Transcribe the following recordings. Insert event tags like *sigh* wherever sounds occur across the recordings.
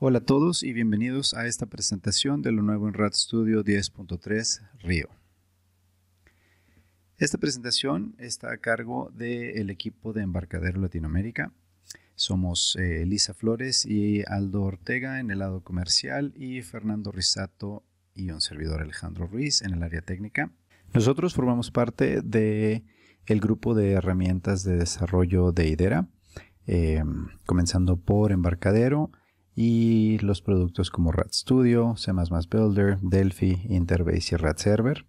Hola a todos y bienvenidos a esta presentación de lo nuevo en RAD Studio 10.3 Río. Esta presentación está a cargo del equipo de Embarcadero Latinoamérica. Somos eh, Elisa Flores y Aldo Ortega en el lado comercial y Fernando Risato y un servidor Alejandro Ruiz en el área técnica. Nosotros formamos parte de el grupo de herramientas de desarrollo de IDERA, eh, comenzando por Embarcadero, y los productos como RAD Studio, C++ Builder, Delphi, Interbase y RAD Server.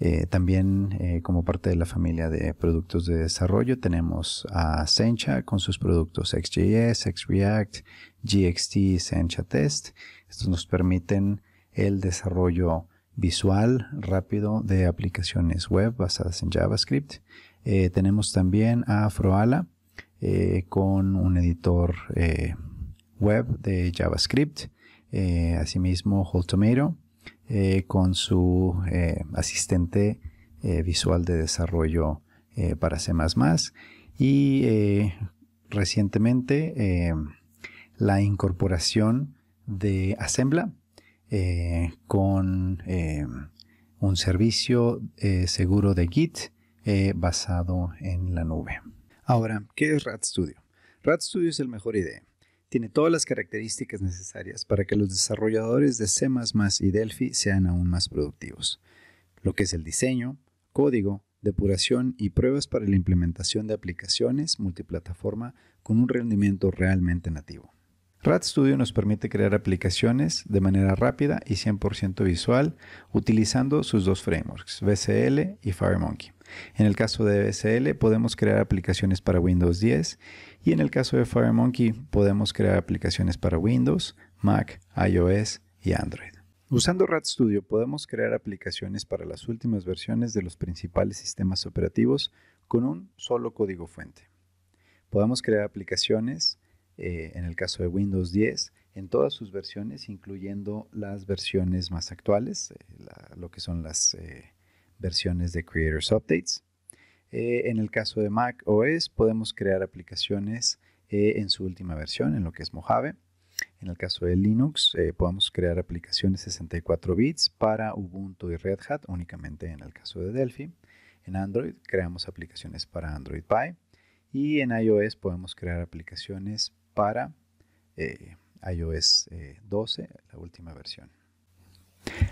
Eh, también eh, como parte de la familia de productos de desarrollo tenemos a Sencha con sus productos XJS, XReact, GXT y Sencha Test. Estos nos permiten el desarrollo visual rápido de aplicaciones web basadas en JavaScript. Eh, tenemos también a Afroala con un editor web de JavaScript, eh, asimismo Whole Tomato, eh, con su eh, asistente visual de desarrollo para C++. Y recientemente em, la incorporación de Assembla con em, un servicio seguro de Git basado en la nube. Ahora, ¿qué es RAD Studio? RAD Studio es el mejor idea tiene todas las características necesarias para que los desarrolladores de C y Delphi sean aún más productivos, lo que es el diseño, código, depuración y pruebas para la implementación de aplicaciones multiplataforma con un rendimiento realmente nativo. RAD Studio nos permite crear aplicaciones de manera rápida y 100% visual utilizando sus dos frameworks, VCL y FireMonkey. En el caso de VCL podemos crear aplicaciones para Windows 10 y en el caso de FireMonkey podemos crear aplicaciones para Windows, Mac, iOS y Android. Usando RAD Studio podemos crear aplicaciones para las últimas versiones de los principales sistemas operativos con un solo código fuente. Podemos crear aplicaciones eh, en el caso de Windows 10, en todas sus versiones, incluyendo las versiones más actuales, eh, lo que son las eh, versiones de Creators Updates. en el caso de Mac OS, podemos crear aplicaciones en su última versión, en lo que es Mojave. En el caso de Linux, podemos crear aplicaciones 64 bits para Ubuntu y Red Hat, únicamente en el caso de Delphi. En Android, creamos aplicaciones para Android Pie. Y en iOS podemos crear aplicaciones para eh, iOS 12, eh, la última versión.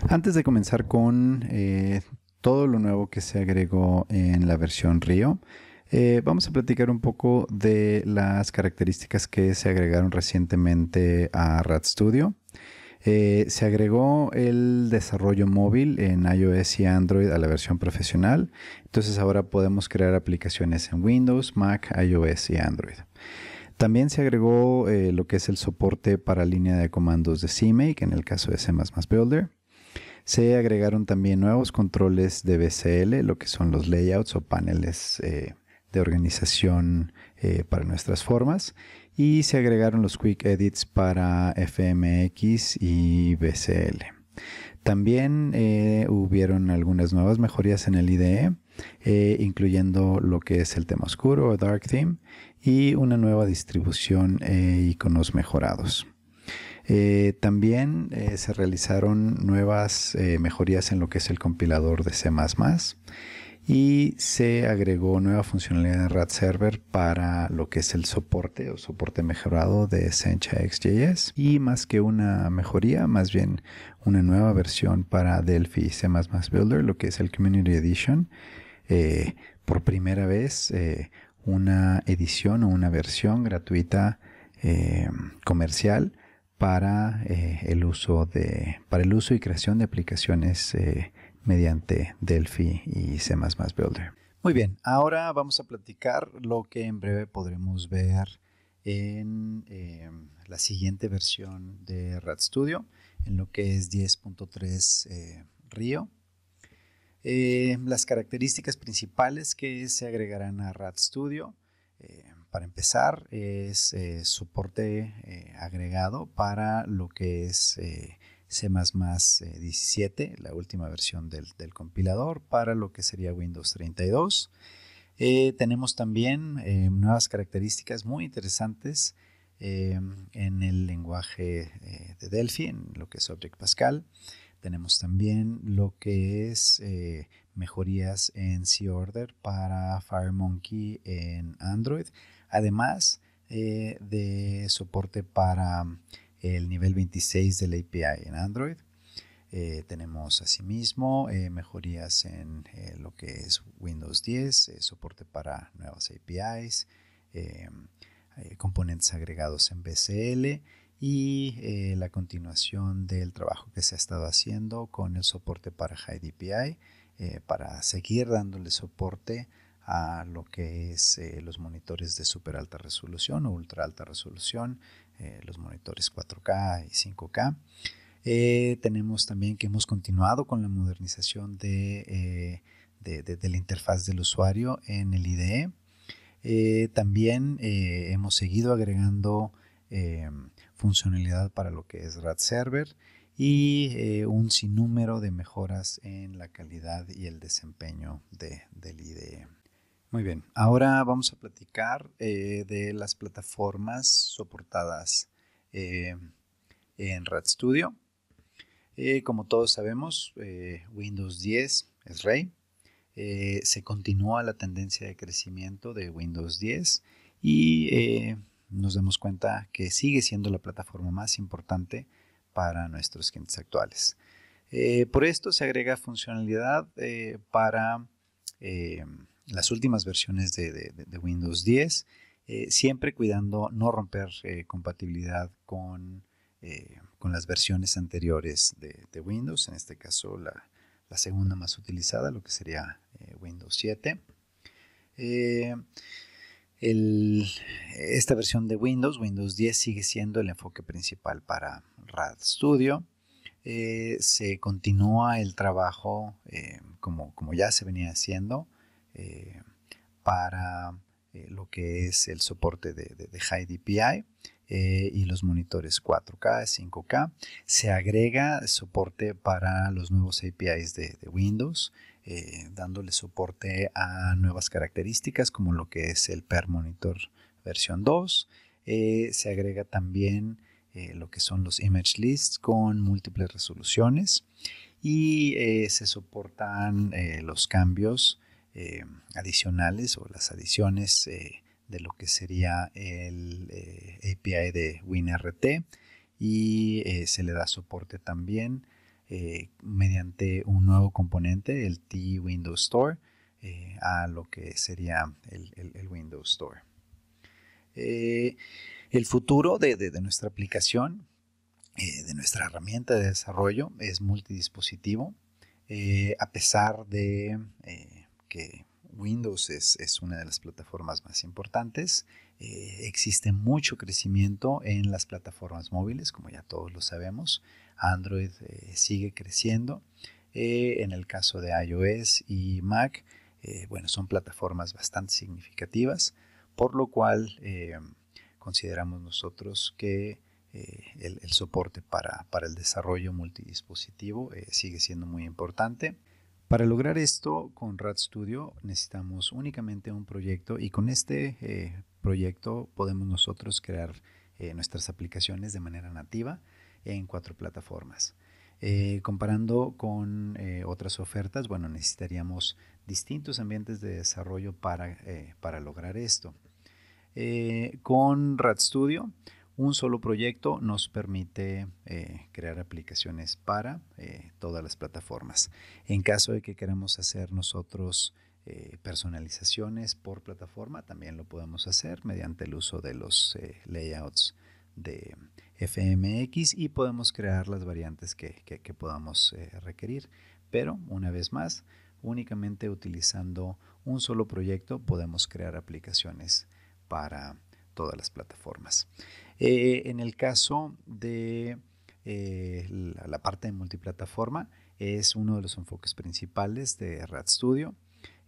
Antes de comenzar con eh, todo lo nuevo que se agregó en la versión Río, vamos a platicar un poco de las características que se agregaron recientemente a RAD Studio. se agregó el desarrollo móvil en iOS y Android a la versión profesional. Entonces ahora podemos crear aplicaciones en Windows, Mac, iOS y Android. También se agregó eh, lo que es el soporte para línea de comandos de CMake, en el caso de C Builder. Se agregaron también nuevos controles de BCL, lo que son los layouts o paneles eh, de organización eh, para nuestras formas. Y se agregaron los quick edits para FMX y BCL. También hubieron algunas nuevas mejorías en el IDE, eh, incluyendo lo que es el tema oscuro o dark theme y una nueva distribución eh, iconos mejorados. Eh, también eh, se realizaron nuevas mejorías en lo que es el compilador de C ⁇ y se agregó nueva funcionalidad en RAD Server para lo que es el soporte o soporte mejorado de Sencha XJS y más que una mejoría, más bien una nueva versión para Delphi y C++ Builder, lo que es el Community Edition, eh, por primera vez eh, una edición o una versión gratuita eh, comercial para el uso para el uso y creación de aplicaciones mediante Delphi y C++ Builder. Muy bien, ahora vamos a platicar lo que en breve podremos ver en la siguiente versión de RAD Studio, en lo que es 10.3 RIO. Río. Eh, las características principales que se agregarán a RAD Studio, eh, para empezar, es eh, soporte agregado para lo que es C 17, la última versión del, compilador, para lo que sería Windows 32. tenemos también nuevas características muy interesantes en el lenguaje de Delphi, en lo que es Object Pascal. Tenemos también lo que es eh, mejorías en C-Order para FireMonkey en Android. Además eh, de soporte para el nivel 26 del API en Android. Eh, tenemos asimismo mejorías en lo que es Windows 10, soporte para nuevas APIs, componentes agregados en BCL y eh, la continuación del trabajo que se ha estado haciendo con el soporte para High DPI eh, para seguir dándole soporte a lo que es eh, los monitores de super alta resolución o ultra alta resolución, los monitores 4K y 5K. tenemos también que hemos continuado con la modernización de, de, la interfaz del usuario en el IDE. también hemos seguido agregando em, funcionalidad para lo que es RAD Server y eh, un sinnúmero de mejoras en la calidad y el desempeño del IDE. Muy bien, ahora vamos a platicar eh, de las plataformas soportadas eh, en RAD Studio. como todos sabemos, Windows 10 es rey. se continúa la tendencia de crecimiento de Windows 10 y nos damos cuenta que sigue siendo la plataforma más importante para nuestros clientes actuales. Eh, por esto se agrega funcionalidad eh, para eh, las últimas versiones de, Windows 10, siempre cuidando no romper compatibilidad con, con, las versiones anteriores de, Windows, en este caso la segunda más utilizada, lo que sería Windows 7 esta versión de Windows, Windows 10 sigue siendo el enfoque principal para RAD Studio. Eh, se continúa el trabajo eh, como, ya se venía haciendo eh, para lo que es el soporte de, de, High DPI y los monitores 4K, 5K. Se agrega soporte para los nuevos APIs de Windows. Eh, dándole soporte a nuevas características como lo que es el Per Monitor versión 2. Eh, se agrega también eh, lo que son los image lists con múltiples resoluciones y se soportan los cambios adicionales o las adiciones de lo que sería el API de WinRT y se le da soporte también eh, mediante un nuevo componente, el T Windows Store, eh, a lo que sería el, Windows Store. Eh, el futuro de, nuestra aplicación, de nuestra herramienta de desarrollo, es multidispositivo. a pesar de que Windows es, una de las plataformas más importantes. existe mucho crecimiento en las plataformas móviles, como ya todos lo sabemos. Android eh, sigue creciendo. Eh, en el caso de iOS y Mac, eh, bueno, son plataformas bastante significativas, por lo cual consideramos nosotros que el, soporte para, el desarrollo multidispositivo sigue siendo muy importante. Para lograr esto con RAD Studio necesitamos únicamente un proyecto y con este proyecto podemos nosotros crear nuestras aplicaciones de manera nativa en cuatro plataformas. Eh, comparando con eh, otras ofertas, bueno, necesitaríamos distintos ambientes de desarrollo para, eh, para lograr esto. con Rad Studio, un solo proyecto nos permite crear aplicaciones para todas las plataformas. En caso de que queramos hacer nosotros personalizaciones por plataforma, también lo podemos hacer mediante el uso de los layouts de FMX y podemos crear las variantes que, podamos eh, requerir. Pero, una vez más, únicamente utilizando un solo proyecto podemos crear aplicaciones para todas las plataformas. Eh, en el caso de eh, la, parte de multiplataforma, es uno de los enfoques principales de Rad Studio.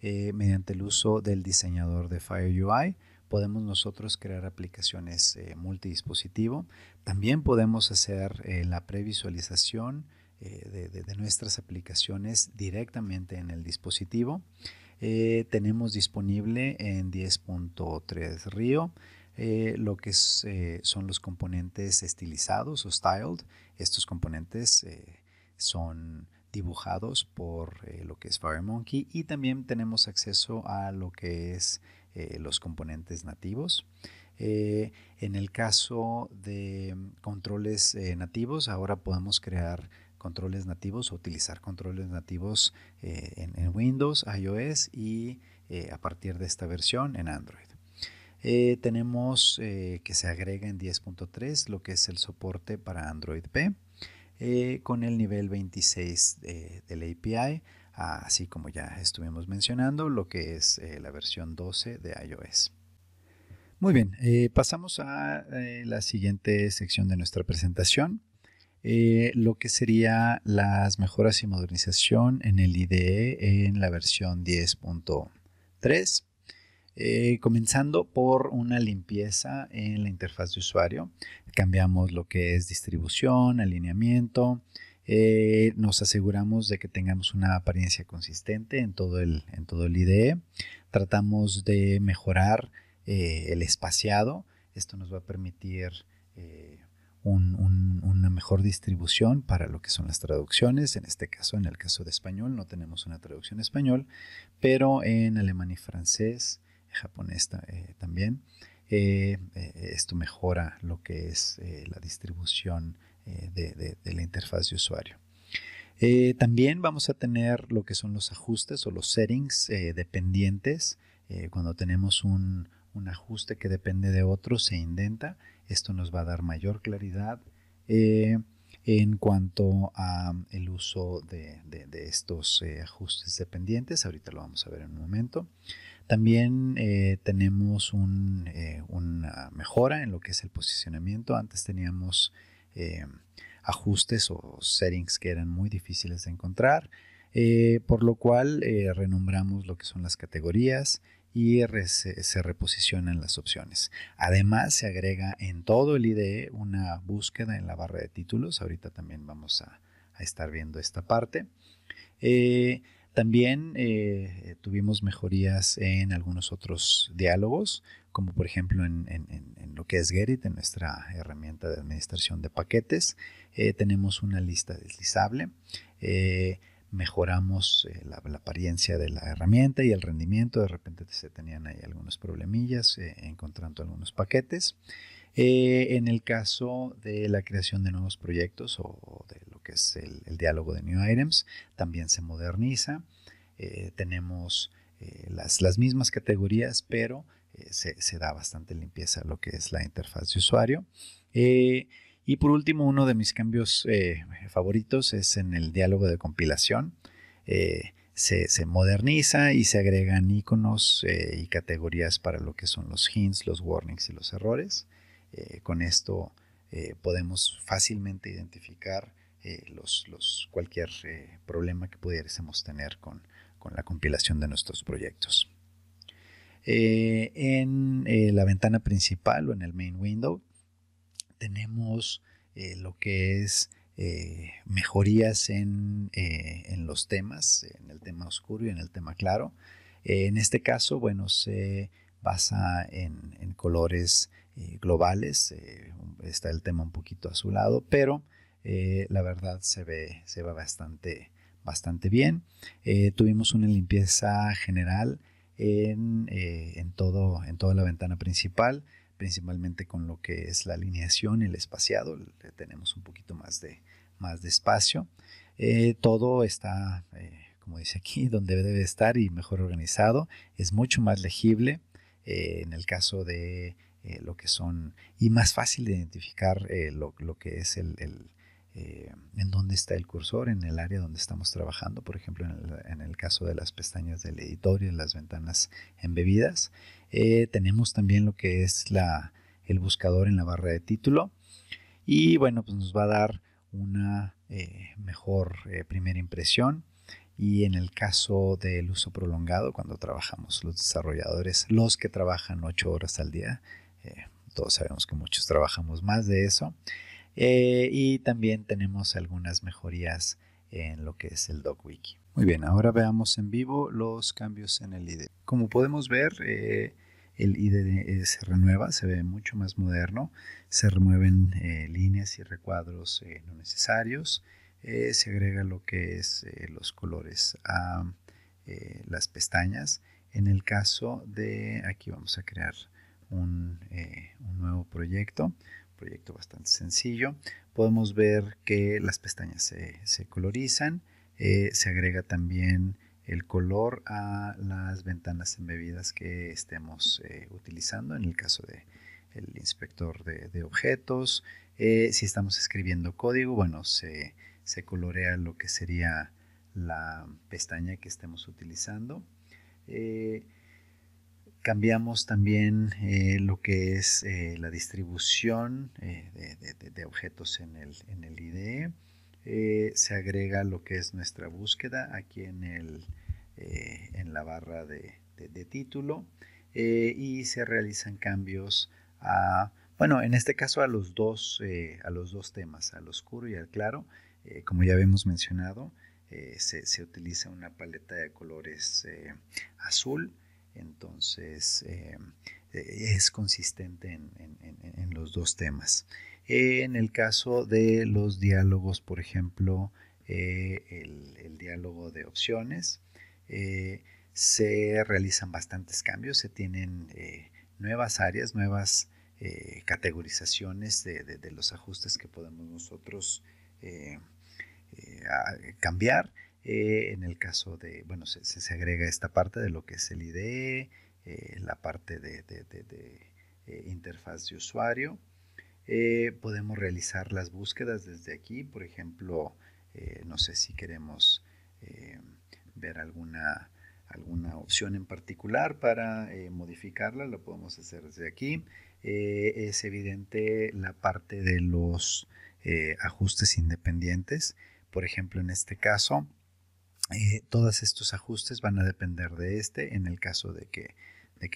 mediante el uso del diseñador de Fire UI, podemos nosotros crear aplicaciones eh, multidispositivo. También podemos hacer eh, la previsualización eh, de, nuestras aplicaciones directamente en el dispositivo. Eh, tenemos disponible en 10.3 Río lo que son los componentes estilizados o styled. Estos componentes son dibujados por lo que es FireMonkey y también tenemos acceso a lo que es eh, los componentes nativos. Eh, en el caso de mm, controles eh, nativos, ahora podemos crear controles nativos o utilizar controles nativos en, Windows, iOS y a partir de esta versión en Android. tenemos que se agrega en 10.3 lo que es el soporte para Android P. con el nivel 26 del API Ah, así como ya estuvimos mencionando, lo que es eh, la versión 12 de iOS. Muy bien, eh, pasamos a eh, la siguiente sección de nuestra presentación, lo que sería las mejoras y modernización en el IDE en la versión 10.3. comenzando por una limpieza en la interfaz de usuario, cambiamos lo que es distribución, alineamiento, eh, nos aseguramos de que tengamos una apariencia consistente en todo el, en todo el IDE. Tratamos de mejorar eh, el espaciado. Esto nos va a permitir eh, una mejor distribución para lo que son las traducciones. En este caso, en el caso de español, no tenemos una traducción español, pero en alemán y francés, japonés también. esto mejora lo que es la distribución eh, de, la interfaz de usuario. Eh, también vamos a tener lo que son los ajustes o los settings eh, dependientes. cuando tenemos un, ajuste que depende de otro, se indenta. Esto nos va a dar mayor claridad en cuanto al um, uso de, estos ajustes dependientes. Ahorita lo vamos a ver en un momento. También tenemos una mejora en lo que es el posicionamiento. Antes teníamos eh, ajustes o settings que eran muy difíciles de encontrar, eh, por lo cual eh, renombramos lo que son las categorías y se, reposicionan las opciones. Además, se agrega en todo el IDE una búsqueda en la barra de títulos. Ahorita también vamos a, estar viendo esta parte. También eh, eh, tuvimos mejorías en algunos otros diálogos, como por ejemplo en, lo que es Gerit, en nuestra herramienta de administración de paquetes. Eh, tenemos una lista deslizable. mejoramos la, apariencia de la herramienta y el rendimiento. De repente se tenían ahí algunos problemillas encontrando algunos paquetes. en el caso de la creación de nuevos proyectos o, de de que es el, diálogo de New Items, también se moderniza. Eh, tenemos eh, las, mismas categorías, pero eh, se, da bastante limpieza a lo que es la interfaz de usuario. y por último, uno de mis cambios favoritos es en el diálogo de compilación. Se, se, moderniza y se agregan iconos y categorías para lo que son los hints, los warnings y los errores. con esto podemos fácilmente identificar eh, cualquier eh, problema que pudiésemos tener con, la compilación de nuestros proyectos. Eh, en la ventana principal o en el main window tenemos lo que es mejorías en, los temas, en el tema oscuro y en el tema claro. en este caso, bueno, se basa en, en colores globales. está el tema un poquito azulado, pero eh, la verdad se ve, se bastante, bastante bien. Eh, tuvimos una limpieza general eh, en, todo, en toda la ventana principal, principalmente con lo que es la alineación el espaciado. tenemos un poquito más de, más de espacio. todo está, como dice aquí, *laughs* donde debe estar y mejor organizado. Es mucho más legible. en el caso de lo que son y más fácil de identificar lo, que es el, eh, en dónde está el cursor, en el área donde estamos trabajando, por ejemplo, en el, caso de las pestañas del editorio, en las ventanas embebidas. Eh, tenemos también lo que es el buscador en la barra de título y bueno, pues nos va a dar una eh, mejor primera impresión. Y en el caso del uso prolongado, cuando trabajamos los desarrolladores, los que trabajan 8 horas al día, todos sabemos que muchos trabajamos más de eso, eh, y también tenemos algunas mejorías en lo que es el DocWiki. Muy bien, ahora veamos en vivo los cambios en el ID. Como podemos ver, eh, el ID se renueva, se ve mucho más moderno, se remueven eh, líneas y recuadros no necesarios, se agrega lo que es los colores a las pestañas. En el caso de, aquí vamos a crear un nuevo proyecto, proyecto bastante sencillo. Podemos ver que las pestañas se, colorizan, eh, se agrega también el color a las ventanas embebidas que estemos eh, utilizando, en el caso del el inspector de, objetos. Eh, si estamos escribiendo código, bueno, se, se colorea lo que sería la pestaña que estemos utilizando. Cambiamos también eh, lo que es eh, la distribución eh, de, objetos en el, IDE. se agrega lo que es nuestra búsqueda aquí en, la barra de, título y se realizan cambios a, bueno, en este caso a los dos, a los dos temas, al oscuro y al claro. como ya habíamos mencionado, se, se, utiliza una paleta de colores azul entonces, eh, e-, es consistente en, los dos temas. En el caso de los diálogos, por ejemplo, eh, el, diálogo de opciones, eh, se realizan bastantes cambios, se tienen nuevas áreas, nuevas categorizaciones de, los ajustes que podemos nosotros cambiar eh, en el caso de, bueno, se, agrega esta parte de lo que es el IDE, eh, la parte de, eh, interfaz de usuario. podemos realizar las búsquedas desde aquí, por ejemplo, no sé si queremos ver alguna, alguna opción en particular para modificarla, lo podemos hacer desde aquí. es evidente la parte de los ajustes independientes. Por ejemplo, en este caso, eh, todos estos ajustes van a depender de este en el caso de que,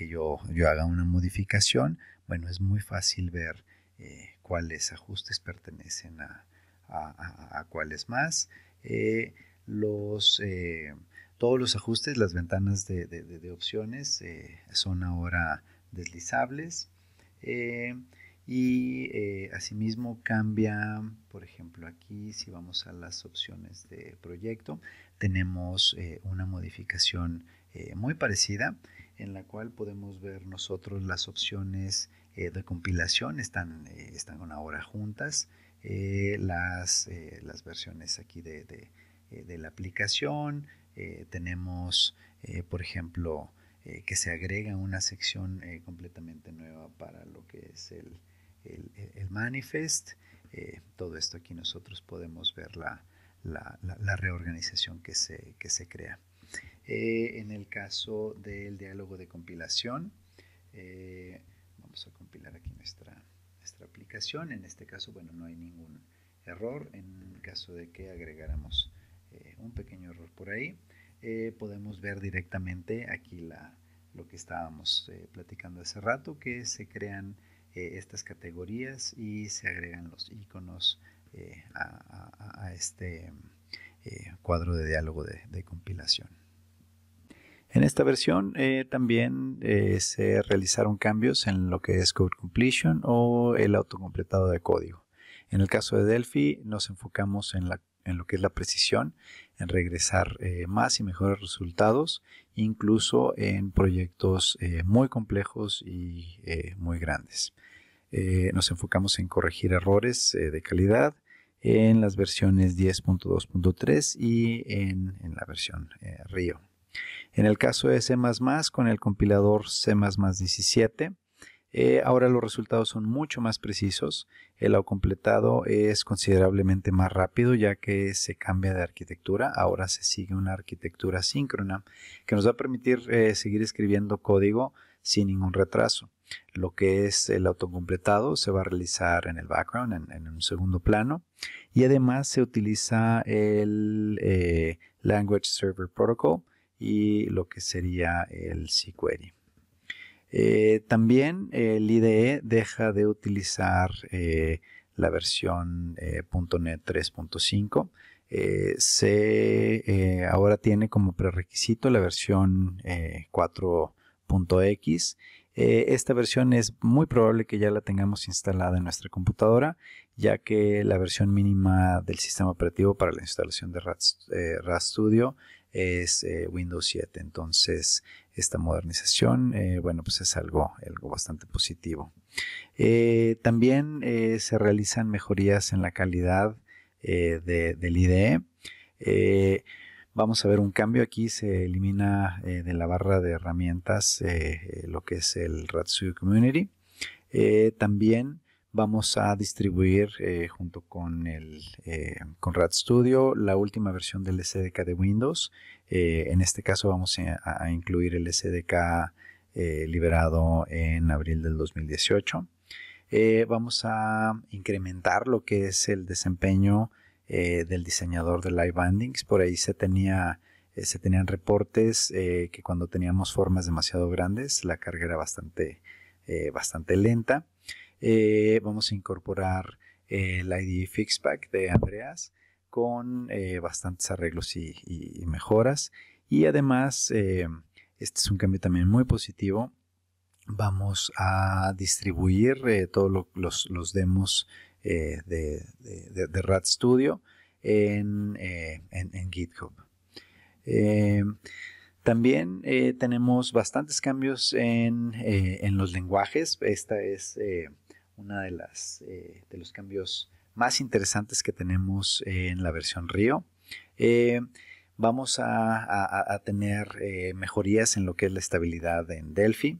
yo, haga una modificación. Bueno, es muy fácil ver eh, cuáles ajustes pertenecen a, cuáles más. Eh, los, todos los ajustes, las ventanas de, opciones son ahora deslizables. Y asimismo cambia, por ejemplo, aquí si vamos a las opciones de proyecto, tenemos eh, una modificación eh, muy parecida en la cual podemos ver nosotros las opciones eh, de compilación, están, están ahora juntas, las, las, versiones aquí de, la aplicación, tenemos por ejemplo que se agrega una sección completamente nueva para lo que es el, manifest, todo esto aquí nosotros podemos verla la, reorganización que se, crea. Eh, en el caso del diálogo de compilación, eh, vamos a compilar aquí nuestra, nuestra aplicación. En este caso, bueno, no hay ningún error. En caso de que agregáramos eh, un pequeño error por ahí, podemos ver directamente aquí lo que estábamos platicando hace rato, que se crean estas categorías y se agregan los iconos eh, a, este eh, cuadro de diálogo de, compilación. En esta versión eh, también se realizaron cambios en lo que es code completion o el autocompletado de código. En el caso de Delphi nos enfocamos en, lo que es la precisión, en regresar más y mejores resultados, incluso en proyectos muy complejos y muy grandes. Eh, nos enfocamos en corregir errores eh, de calidad en las versiones 10.2.3 y en, la versión eh, Río. RIO. En el caso de C++, con el compilador C++ 17, ahora los resultados son mucho más precisos. El lado completado es considerablemente más rápido ya que se cambia de arquitectura. Ahora se sigue una arquitectura síncrona que nos va a permitir seguir escribiendo código sin ningún retraso. Lo que es el autocompletado se va a realizar en el background, en, un segundo plano. Y además se utiliza el eh, Language Server Protocol y lo que sería el CQuery. Eh, también el IDE deja de utilizar eh, la versión .NET 3.5. se ahora tiene como prerequisito la versión 4.x eh, esta versión es muy probable que ya la tengamos instalada en nuestra computadora, ya que la versión mínima del sistema operativo para la instalación de RAS, eh, Studio es eh, Windows 7. Entonces, esta modernización, bueno, pues es algo, bastante positivo. también se realizan mejorías en la calidad del IDE. Vamos a ver un cambio aquí, se elimina eh, de la barra de herramientas eh, eh, lo que es el Studio Community. también vamos a distribuir junto con, el, con Studio la última versión del SDK de Windows. en este caso vamos a, a incluir el SDK liberado en abril del 2018. vamos a incrementar lo que es el desempeño eh, del diseñador de Live Bandings. Por ahí se, tenía, eh, se tenían reportes eh, que cuando teníamos formas demasiado grandes, la carga era bastante, bastante lenta. vamos a incorporar el ID e Fixpack de Andreas con bastantes arreglos y, mejoras. Y además, este es un cambio también muy positivo. Vamos a distribuir todos los, los demos eh, de, de, Studio en, eh, GitHub. Eh, también tenemos bastantes cambios en, los lenguajes. Esta es una de las de los cambios más interesantes que tenemos en la versión Río vamos a, tener mejorías en lo que es la estabilidad en Delphi.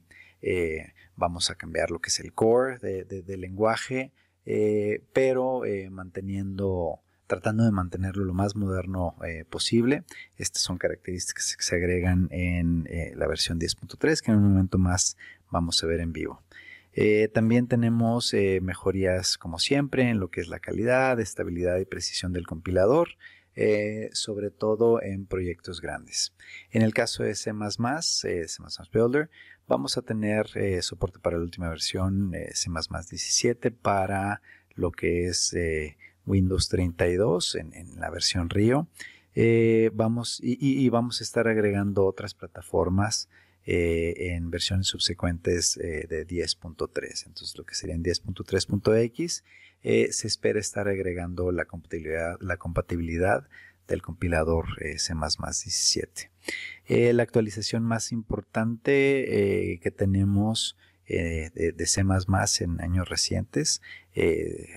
vamos a cambiar lo que es el core del lenguaje. Eh, pero eh, tratando de mantenerlo lo más moderno eh, posible. Estas son características que se agregan en la versión 10.3, que en un momento más vamos a ver en vivo. también tenemos mejorías, como siempre, en lo que es la calidad, estabilidad y precisión del compilador. Eh, sobre todo en proyectos grandes. En el caso de C++, eh, C++ Builder, vamos a tener eh, soporte para la última versión C++ 17 para lo que es Windows 32 en, en, la versión Rio. vamos, y, y, vamos a estar agregando otras plataformas en versiones subsecuentes de 10.3. Entonces lo que sería en 10.3.x eh, se espera estar agregando la compatibilidad, del compilador eh, c C++17. Eh, la actualización más importante que tenemos de, de, C++ en años recientes,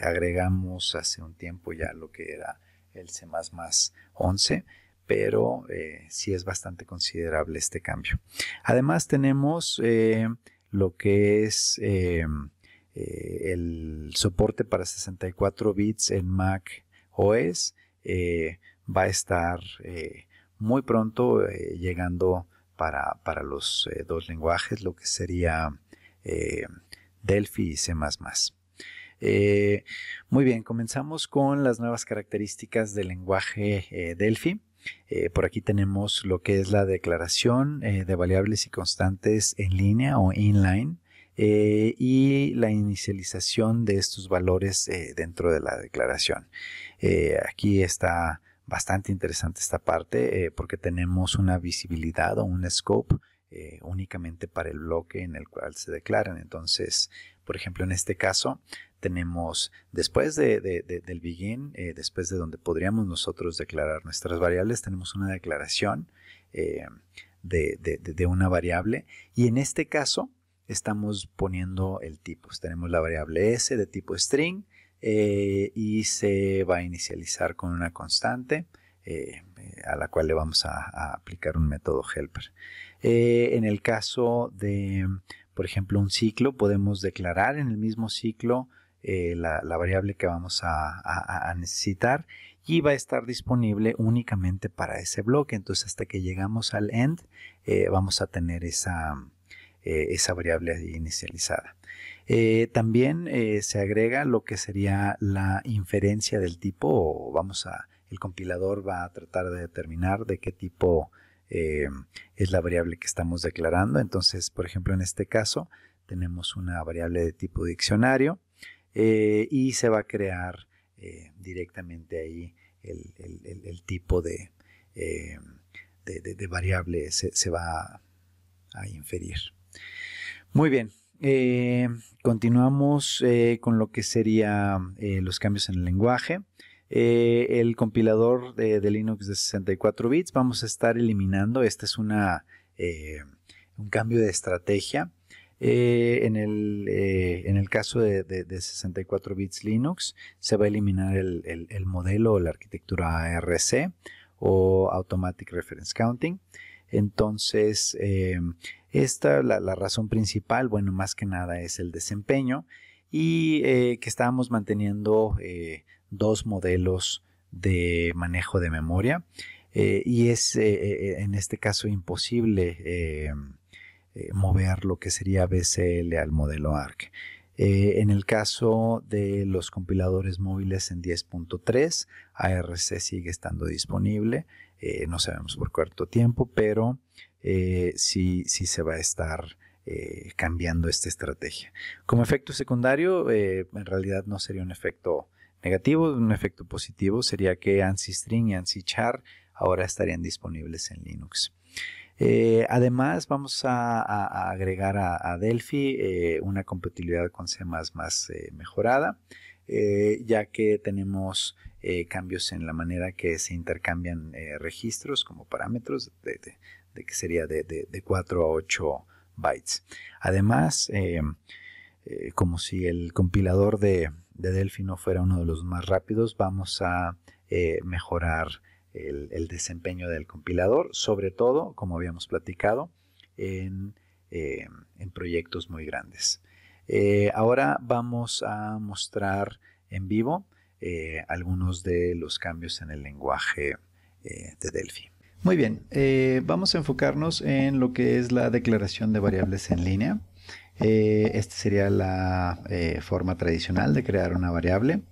agregamos hace un tiempo ya lo que era el C++ 11, pero sí es bastante considerable este cambio. Además tenemos lo que es eh, el soporte para 64 bits en Mac OS eh, va a estar eh, muy pronto llegando para, los dos lenguajes, lo que sería Delphi y C. muy bien, comenzamos con las nuevas características del lenguaje Delphi. por aquí tenemos lo que es la declaración de variables y constantes en línea o inline. Eh, y la inicialización de estos valores eh, dentro de la declaración. Eh, aquí está bastante interesante esta parte porque tenemos una visibilidad o un scope únicamente para el bloque en el cual se declaran. Entonces, por ejemplo, en este caso tenemos después del begin, después de donde podríamos nosotros declarar nuestras variables, tenemos una declaración de una variable y en este caso estamos poniendo el tipo. Tenemos la variable s de tipo string eh, y se va a inicializar con una constante eh, a la cual le vamos a, aplicar un método helper. Eh, en el caso de, por ejemplo, un ciclo, podemos declarar en el mismo ciclo la, variable que vamos a, necesitar y va a estar disponible únicamente para ese bloque. Entonces, hasta que llegamos al end, vamos a tener esa, eh, esa variable inicializada. Eh, también eh, se agrega lo que sería la inferencia del tipo, o vamos a, el compilador va a tratar de determinar de qué tipo es la variable que estamos declarando. Entonces, por ejemplo, en este caso tenemos una variable de tipo diccionario y se va a crear directamente ahí el, tipo de, variable, se va a inferir. Muy bien. Eh, continuamos eh, con lo que serían eh, los cambios en el lenguaje. el compilador de, Linux de 64 bits vamos a estar eliminando. Este es un cambio de estrategia. en, el, caso de, 64 bits Linux, se va a eliminar el, el modelo o la arquitectura ARC o Automatic Reference Counting. Entonces, eh, esta, la, la, razón principal, bueno, más que nada es el desempeño y eh, que estábamos manteniendo eh, dos modelos de manejo de memoria y es en este caso imposible mover lo que sería BCL al modelo ARC. en el caso de los compiladores móviles en 10.3, ARC sigue estando disponible. Eh, no sabemos por cuánto tiempo, pero eh, sí, se va a estar eh, cambiando esta estrategia. Como efecto secundario, en realidad no sería un efecto negativo, un efecto positivo sería que ANSI String y ANSI Char ahora estarían disponibles en Linux. además, vamos a, agregar a, a Delphi una compatibilidad con C++ mejorada, ya que tenemos eh, cambios en la manera que se intercambian eh, registros como parámetros de, que sería de, 4 a 8 bytes. Además, eh, como si el compilador de, Delphi no fuera uno de los más rápidos, vamos a mejorar el, desempeño del compilador, sobre todo, como habíamos platicado, en, proyectos muy grandes. ahora vamos a mostrar en vivo eh, algunos de los cambios en el lenguaje eh, de Delphi. Muy bien, eh, vamos a enfocarnos en lo que es la declaración de variables en línea. esta sería la forma tradicional de crear una variable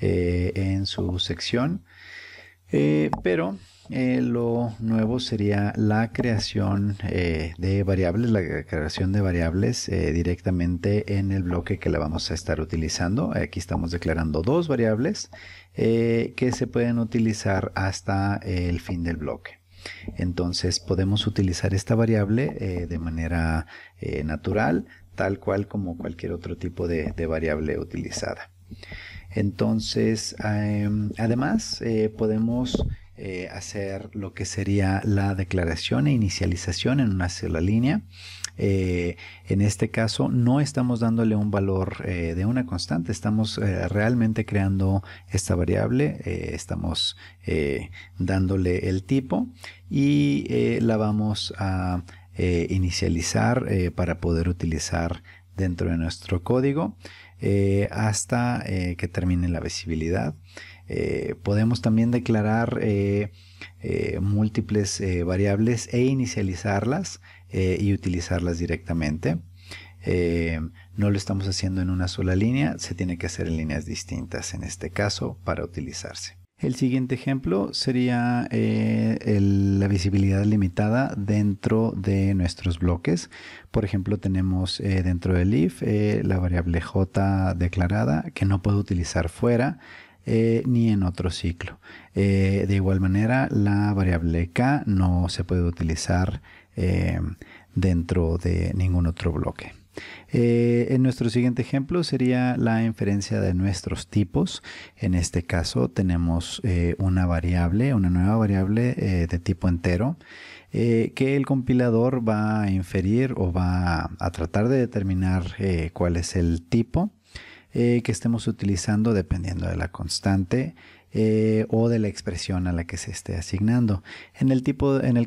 en su sección. pero eh, lo nuevo sería la creación eh, de variables, la creación de variables eh, directamente en el bloque que la vamos a estar utilizando. Aquí estamos declarando dos variables que se pueden utilizar hasta el fin del bloque. Entonces podemos utilizar esta variable de manera natural, tal cual como cualquier otro tipo de variable utilizada. Entonces, em, además podemos eh, hacer lo que sería la declaración e inicialización en una sola línea. Eh, en este caso no estamos dándole un valor eh, de una constante, estamos realmente creando esta variable, estamos dándole el tipo y la vamos a inicializar para poder utilizar dentro de nuestro código hasta que termine la visibilidad. Eh, podemos también declarar eh, eh, múltiples variables e inicializarlas y utilizarlas directamente. no lo estamos haciendo en una sola línea, se tiene que hacer en líneas distintas en este caso para utilizarse. El siguiente ejemplo sería la visibilidad limitada dentro de nuestros bloques. Por ejemplo, tenemos dentro del if la variable j declarada que no puedo utilizar fuera. Eh, ni en otro ciclo. Eh, de igual manera, la variable k no se puede utilizar eh, dentro de ningún otro bloque. en nuestro siguiente ejemplo sería la inferencia de nuestros tipos. En este caso tenemos una variable, una nueva variable de tipo entero que el compilador va a inferir o va a tratar de determinar cuál es el tipo eh, que estemos utilizando dependiendo de la constante eh, o de la expresión a la que se esté asignando. En el,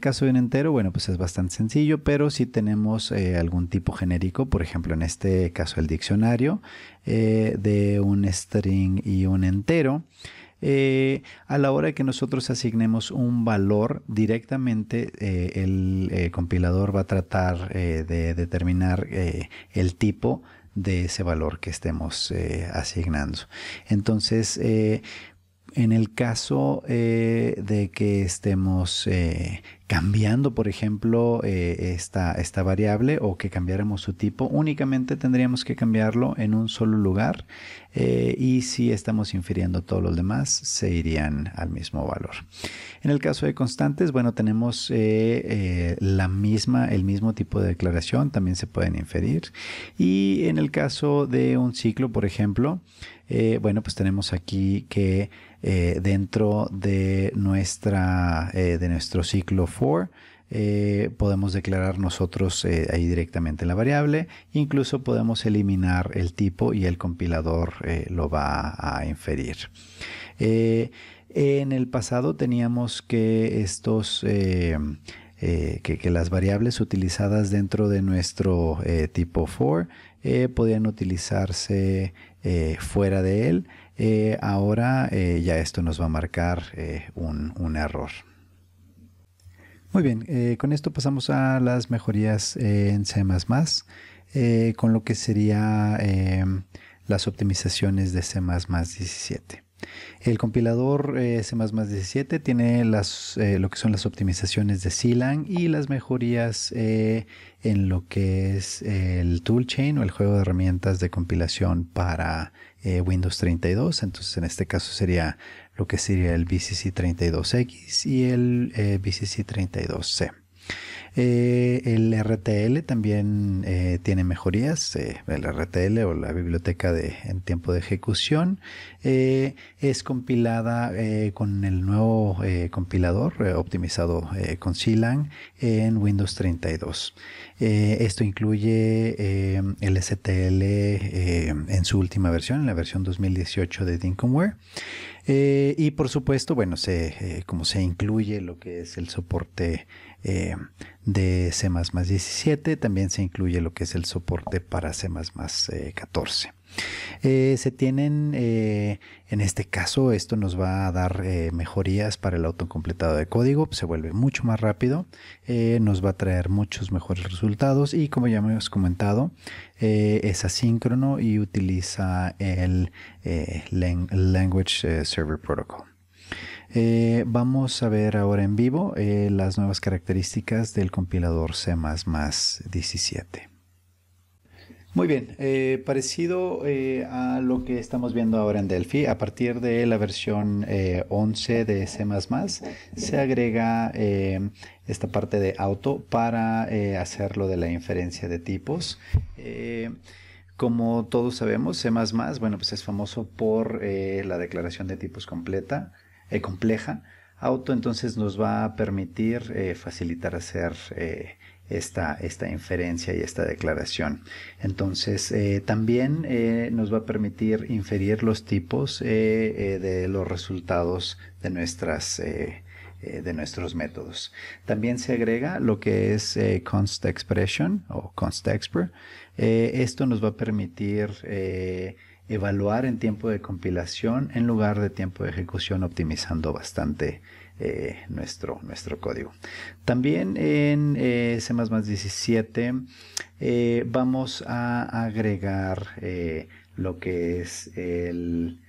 caso de un entero, bueno, pues es bastante sencillo, pero si tenemos eh, algún tipo genérico, por ejemplo, en este caso el diccionario de un string y un entero, a la hora de que nosotros asignemos un valor directamente, el compilador va a tratar de determinar el tipo de ese valor que estemos eh, asignando. Entonces, eh, en el caso eh, de que estemos cambiando, por ejemplo, eh, esta, esta variable o que cambiáramos su tipo, únicamente tendríamos que cambiarlo en un solo lugar eh, y si estamos infiriendo todos los demás, se irían al mismo valor. En el caso de constantes, bueno, tenemos eh, la misma, el mismo tipo de declaración, también se pueden inferir. Y en el caso de un ciclo, por ejemplo, bueno, pues tenemos aquí que dentro de, nuestra, de nuestro ciclo eh, podemos declarar nosotros eh, ahí directamente la variable, incluso podemos eliminar el tipo y el compilador eh, lo va a inferir. en el pasado teníamos que estos... que, las variables utilizadas dentro de nuestro tipo for podían utilizarse fuera de él. ahora ya esto nos va a marcar un error. Muy bien, eh, con esto pasamos a las mejorías en C++, eh, con lo que sería em, las optimizaciones de C++ 17. El compilador eh, C++ 17 tiene las, lo que son las optimizaciones de CLAN y las mejorías en lo que es el toolchain o el juego de herramientas de compilación para Windows 32. Entonces, en este caso sería lo que sería el BCC32X y el eh, BCC32C. Eh, el RTL también eh, tiene mejorías, eh, el RTL o la biblioteca de, en tiempo de ejecución. es compilada con el nuevo compilador optimizado con CLang en Windows 32. esto incluye el STL en su última versión, en la versión 2018 de Dinkumware. y por supuesto, bueno, como se incluye lo que es el soporte eh, de C++ 17. También se incluye lo que es el soporte para C++ 14. Eh, eh, se tienen, en este caso, esto nos va a dar mejorías para el autocompletado de código, se vuelve mucho más rápido, nos va a traer muchos mejores resultados y como ya hemos comentado, es asíncrono y utiliza el Language Server Protocol. Eh, vamos a ver ahora en vivo eh, las nuevas características del compilador C 17. Muy bien, eh, parecido a lo que estamos viendo ahora en Delphi, a partir de la versión 11 de C++ se agrega esta parte de auto para hacer lo de la inferencia de tipos. como todos sabemos, C++, bueno, pues es famoso por la declaración de tipos completa, eh, compleja, auto entonces nos va a permitir eh, facilitar hacer eh, esta, esta, inferencia y esta declaración. Entonces, también nos va a permitir inferir los tipos de los resultados de nuestras de nuestros métodos. También se agrega lo que es const expression o const expert. esto nos va a permitir evaluar en tiempo de compilación en lugar de tiempo de ejecución, optimizando bastante eh, nuestro, nuestro código. También en eh, C 17 eh, vamos a agregar eh, lo que es el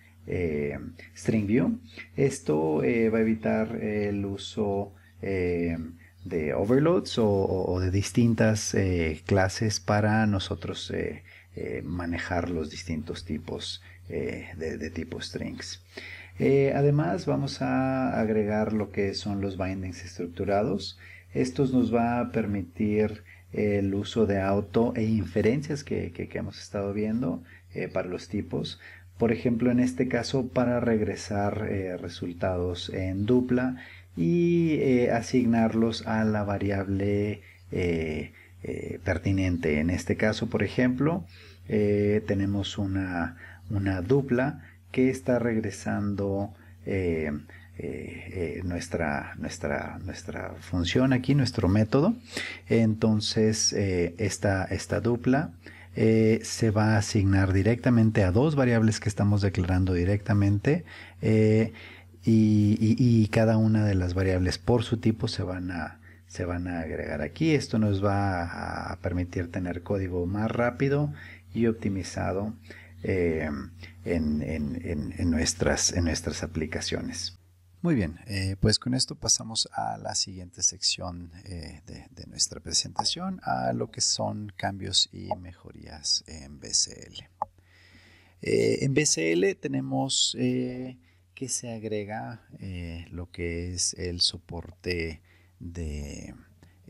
string view. Esto va a evitar el uso de overloads o, o de distintas clases para nosotros eh, manejar los distintos tipos eh, de, tipos tipo strings. Eh, además vamos a agregar lo que son los bindings estructurados. Estos nos va a permitir el uso de auto e inferencias que, hemos estado viendo para los tipos. Por ejemplo, en este caso para regresar resultados en dupla y asignarlos a la variable eh, pertinente. En este caso, por ejemplo, eh, tenemos una, una, dupla que está regresando eh, nuestra, nuestra, nuestra, función aquí, nuestro método. Entonces, esta, esta dupla se va a asignar directamente a dos variables que estamos declarando directamente y, cada una de las variables por su tipo se van a, se van a agregar aquí. Esto nos va a permitir tener código más rápido y optimizado eh, en, nuestras, en nuestras aplicaciones. Muy bien, eh, pues con esto pasamos a la siguiente sección eh, de, nuestra presentación, a lo que son cambios y mejorías en BCL. en BCL tenemos que se agrega lo que es el soporte de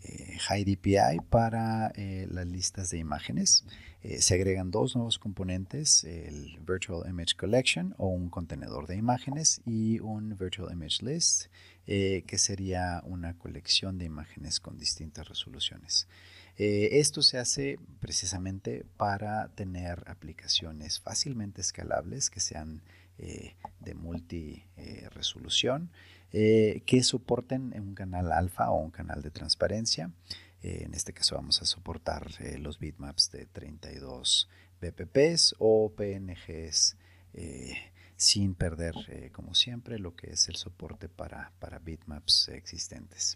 eh, High DPI para eh, las listas de imágenes. Eh, se agregan dos nuevos componentes, el Virtual Image Collection o un contenedor de imágenes y un Virtual Image List, que sería una colección de imágenes con distintas resoluciones. esto se hace precisamente para tener aplicaciones fácilmente escalables que sean de multi resolución eh, que soporten un canal alfa o un canal de transparencia. Eh, en este caso vamos a soportar eh, los bitmaps de 32 BPPs o PNGs sin perder, como siempre, lo que es el soporte para, bitmaps existentes.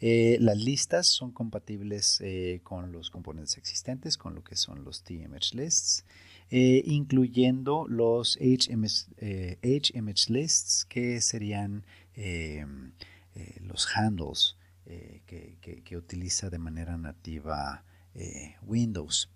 las listas son compatibles con los componentes existentes, con lo que son los T-Image lists, incluyendo los H-Image lists, que serían Em, eh, los handles eh, que, que, utiliza de manera nativa eh, Windows.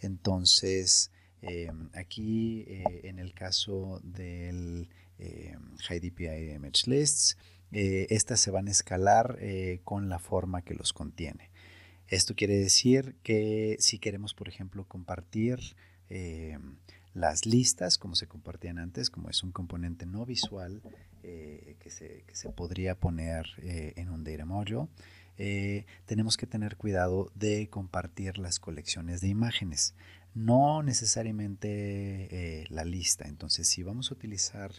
Entonces, em, aquí en el caso del High em, DPI Image Lists, estas se van a escalar con la forma que los contiene. Esto quiere decir que si queremos, por ejemplo, compartir las listas como se compartían antes, como es un componente no visual, eh, que, se, podría poner eh, en un data module. Eh, tenemos que tener cuidado de compartir las colecciones de imágenes, no necesariamente la lista. Entonces, si vamos a utilizar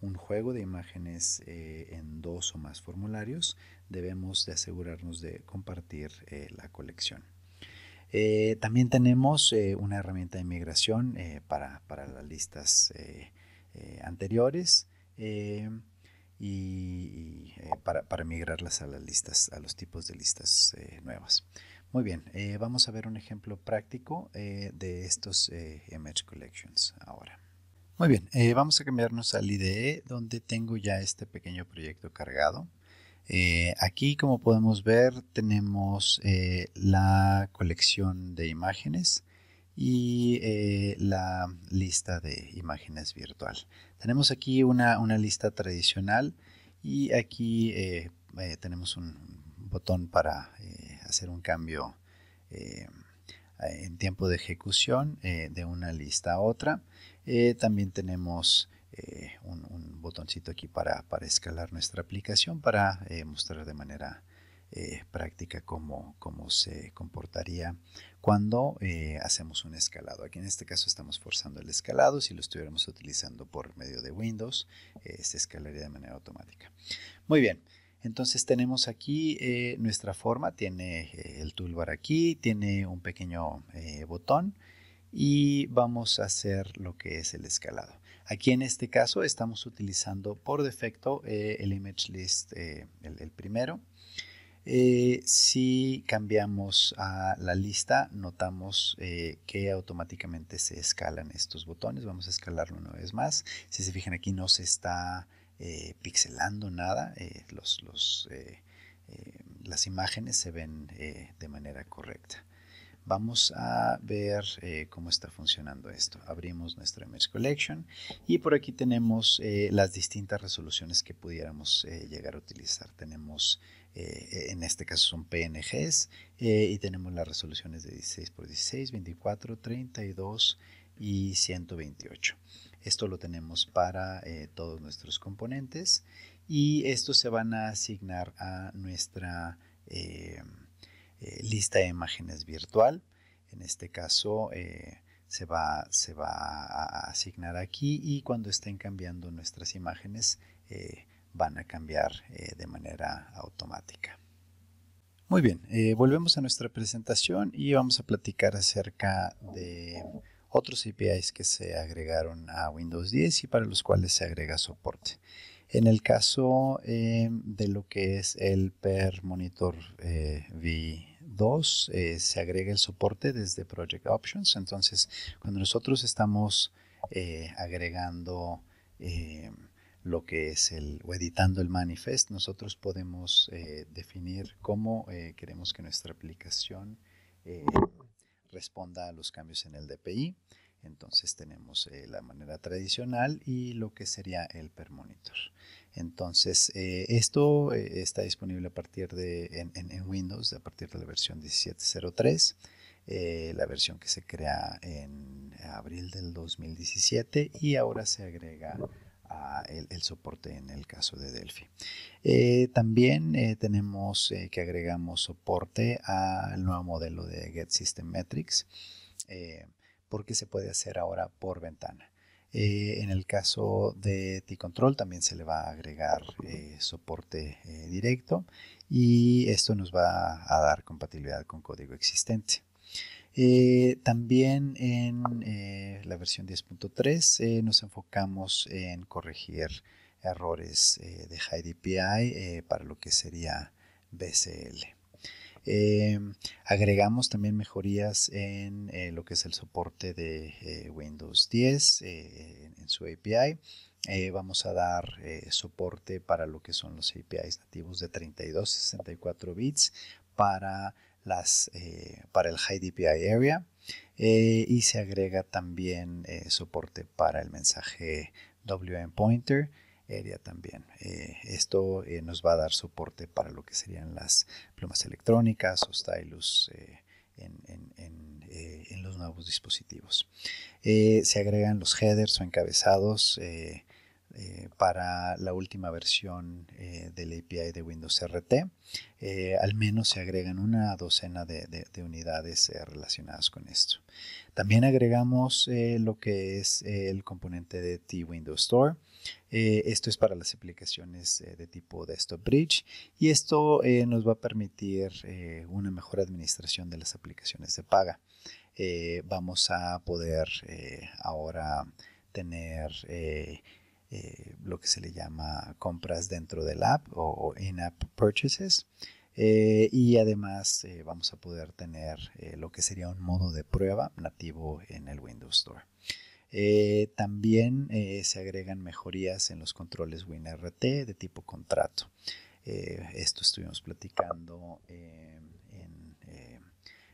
un juego de imágenes en dos o más formularios, debemos de asegurarnos de compartir la colección. también tenemos una herramienta de migración para, para, las listas eh, anteriores eh, y, eh, para, para, migrarlas a las listas, a los tipos de listas nuevas. Muy bien, vamos a ver un ejemplo práctico de estos Image Collections ahora. Muy bien, vamos a cambiarnos al IDE donde tengo ya este pequeño proyecto cargado. aquí, como podemos ver, tenemos la colección de imágenes y eh, la lista de imágenes virtual. Tenemos aquí una, lista tradicional y aquí eh, eh, tenemos un botón para hacer un cambio en tiempo de ejecución de una lista a otra. también tenemos un, un, botoncito aquí para, escalar nuestra aplicación para mostrar de manera práctica cómo, cómo se comportaría cuando eh, hacemos un escalado. Aquí en este caso estamos forzando el escalado. Si lo estuviéramos utilizando por medio de Windows, eh, se escalaría de manera automática. Muy bien. Entonces tenemos aquí eh, nuestra forma, tiene el toolbar aquí, tiene un pequeño botón y vamos a hacer lo que es el escalado. Aquí en este caso estamos utilizando por defecto el image list, el primero, eh, si cambiamos a la lista, notamos eh, que automáticamente se escalan estos botones. Vamos a escalarlo una vez más. Si se fijan aquí no se está eh, pixelando nada. Los, las imágenes se ven de manera correcta. Vamos a ver cómo está funcionando esto. Abrimos nuestra Image Collection y por aquí tenemos las distintas resoluciones que pudiéramos llegar a utilizar. Tenemos eh, en este caso son PNGs, eh, y tenemos las resoluciones de 16 x 16, 24, 32 y 128. Esto lo tenemos para eh, todos nuestros componentes y estos se van a asignar a nuestra lista de imágenes virtual. En este caso se, va, se va a asignar aquí y cuando estén cambiando nuestras imágenes van a cambiar eh, de manera automática. Muy bien, eh, volvemos a nuestra presentación y vamos a platicar acerca de otros APIs que se agregaron a Windows 10 y para los cuales se agrega soporte. En el caso eh, de lo que es el Per Monitor V2, se agrega el soporte desde Project Options. Entonces, cuando nosotros estamos agregando lo que es el, o editando el manifest, nosotros podemos eh, definir cómo eh, queremos que nuestra aplicación eh, responda a los cambios en el DPI. Entonces tenemos la manera tradicional y lo que sería el per monitor. Entonces esto está disponible a partir de en, Windows, a partir de la versión 1703, la versión que se crea en abril del 2017 y ahora se agrega el, soporte en el caso de Delphi. Eh, también eh, tenemos eh, que agregamos soporte al nuevo modelo de Get System Metrics, porque se puede hacer ahora por ventana. en el caso de T-Control también se le va a agregar soporte directo y esto nos va a dar compatibilidad con código existente. Eh, también en eh, la versión 10.3 eh, nos enfocamos en corregir errores de High DPI para lo que sería BCL. agregamos también mejorías en lo que es el soporte de Windows 10 en su API. vamos a dar soporte para lo que son los APIs nativos de 32, 64 bits para las, eh, para el High DPI Area. Eh, y se agrega también eh, soporte para el mensaje WM Pointer Area también. esto nos va a dar soporte para lo que serían las plumas electrónicas o stylus en, los nuevos dispositivos. se agregan los headers o encabezados eh, para la última versión eh, del API de Windows RT. Eh, al menos se agregan una docena de, unidades relacionadas con esto. También agregamos lo que es el componente de T-Windows Store. esto es para las aplicaciones de tipo Desktop Bridge y esto nos va a permitir una mejor administración de las aplicaciones de paga. vamos a poder ahora tener eh, lo que se le llama compras dentro del app o, in-app purchases. Eh, y además eh, vamos a poder tener lo que sería un modo de prueba nativo en el Windows Store. también se agregan mejorías en los controles WinRT de tipo contrato. esto estuvimos platicando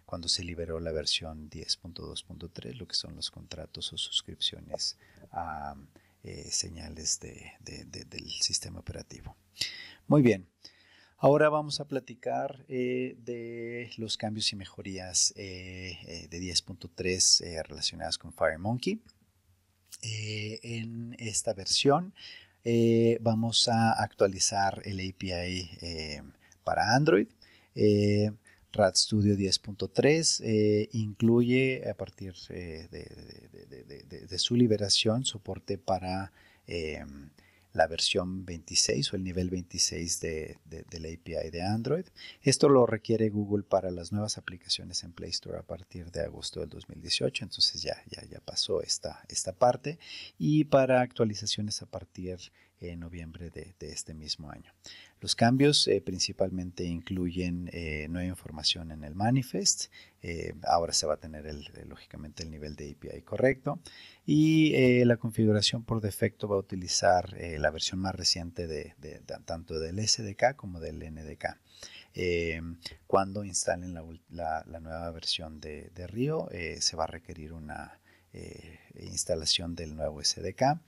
cuando se liberó la versión 10.2.3, lo que son los contratos o suscripciones a... Eh, señales del sistema operativo. Muy bien. Ahora vamos a platicar eh, de los cambios y mejorías eh, de 10.3 relacionadas con FireMonkey. en esta versión vamos a actualizar el API para Android. RAD Studio 10.3 eh, incluye a partir eh, de, su liberación soporte para em, la versión 26 o el nivel 26 de, la API de Android. Esto lo requiere Google para las nuevas aplicaciones en Play Store a partir de agosto del 2018, entonces ya, ya, ya pasó esta, esta parte y para actualizaciones a partir de en eh, noviembre de, este mismo año. Los cambios eh, principalmente incluyen eh, nueva información en el manifest, ahora se va a tener el, lógicamente el nivel de API correcto y la configuración por defecto va a utilizar la versión más reciente de, tanto del SDK como del NDK. cuando instalen la, nueva versión de, de Río, se va a requerir una, eh, instalación del nuevo SDK.